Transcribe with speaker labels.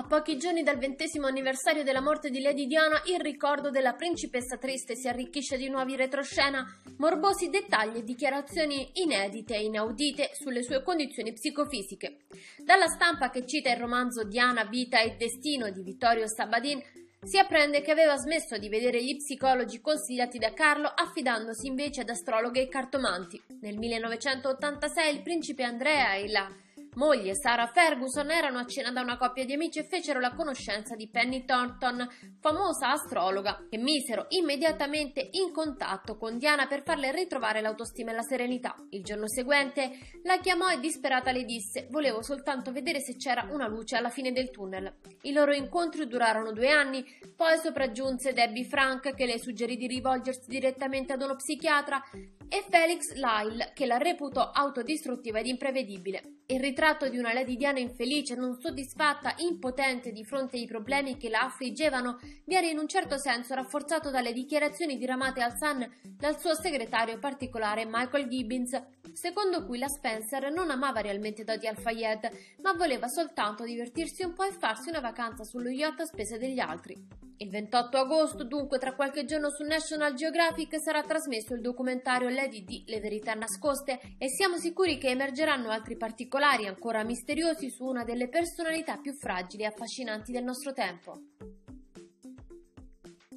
Speaker 1: A pochi giorni dal ventesimo anniversario della morte di Lady Diana, il ricordo della principessa triste si arricchisce di nuovi retroscena, morbosi dettagli e dichiarazioni inedite e inaudite sulle sue condizioni psicofisiche. Dalla stampa che cita il romanzo Diana, vita e destino di Vittorio Sabadin, si apprende che aveva smesso di vedere gli psicologi consigliati da Carlo affidandosi invece ad astrologhe e cartomanti. Nel 1986 il principe Andrea e la moglie e Sarah Ferguson erano a cena da una coppia di amici e fecero la conoscenza di Penny Thornton, famosa astrologa, che misero immediatamente in contatto con Diana per farle ritrovare l'autostima e la serenità. Il giorno seguente la chiamò e disperata le disse: Volevo soltanto vedere se c'era una luce alla fine del tunnel. I loro incontri durarono due anni, poi sopraggiunse Debbie Frank che le suggerì di rivolgersi direttamente ad uno psichiatra e Felix Lyle che la reputò autodistruttiva ed imprevedibile. Il ritratto ritratto di una Lady Diana infelice, non soddisfatta, impotente di fronte ai problemi che la affliggevano, viene in un certo senso rafforzato dalle dichiarazioni diramate al Sun dal suo segretario particolare Michael Gibbons, secondo cui la Spencer non amava realmente Dodi Al-Fayed, ma voleva soltanto divertirsi un po' e farsi una vacanza sullo yacht a spese degli altri. Il 28 agosto, dunque, tra qualche giorno su National Geographic sarà trasmesso il documentario Lady D, Le verità nascoste e siamo sicuri che emergeranno altri particolari ancora misteriosi su una delle personalità più fragili e affascinanti del nostro tempo.